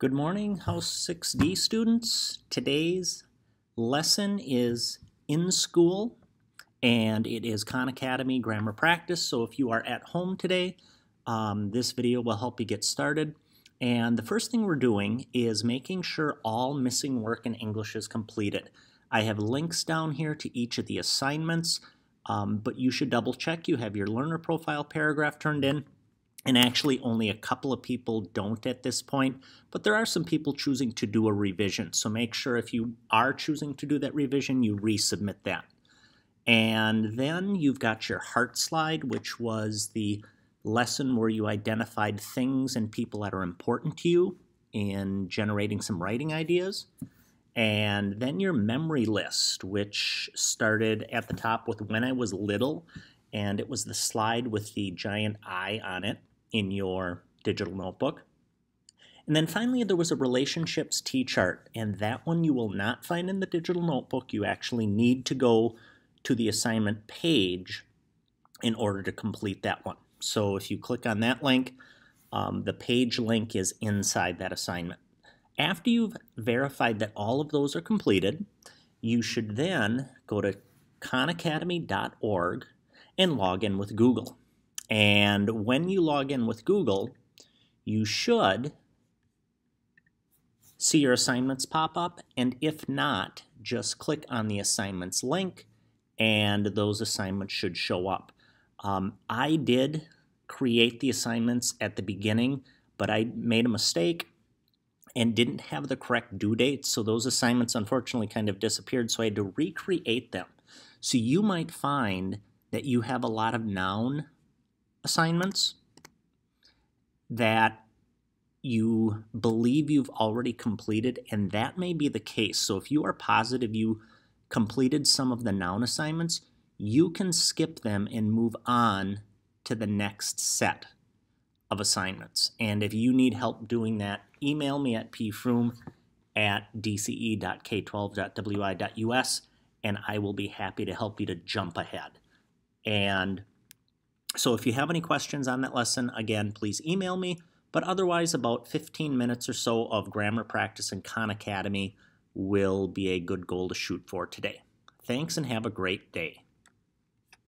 Good morning, House 6D students. Today's lesson is in school, and it is Khan Academy Grammar Practice. So if you are at home today, um, this video will help you get started. And the first thing we're doing is making sure all missing work in English is completed. I have links down here to each of the assignments, um, but you should double check you have your learner profile paragraph turned in and actually, only a couple of people don't at this point, but there are some people choosing to do a revision. So make sure if you are choosing to do that revision, you resubmit that. And then you've got your heart slide, which was the lesson where you identified things and people that are important to you in generating some writing ideas. And then your memory list, which started at the top with when I was little, and it was the slide with the giant eye on it in your digital notebook. And then finally, there was a relationships t-chart, and that one you will not find in the digital notebook. You actually need to go to the assignment page in order to complete that one. So if you click on that link, um, the page link is inside that assignment. After you've verified that all of those are completed, you should then go to khanacademy.org and log in with Google. And when you log in with Google, you should see your assignments pop up. And if not, just click on the assignments link and those assignments should show up. Um, I did create the assignments at the beginning, but I made a mistake and didn't have the correct due date. So those assignments unfortunately kind of disappeared. So I had to recreate them. So you might find that you have a lot of noun assignments that you believe you've already completed, and that may be the case. So if you are positive you completed some of the noun assignments, you can skip them and move on to the next set of assignments. And if you need help doing that, email me at pfroom at dce.k12.wi.us and I will be happy to help you to jump ahead. And so if you have any questions on that lesson, again, please email me. But otherwise, about 15 minutes or so of grammar practice in Khan Academy will be a good goal to shoot for today. Thanks and have a great day.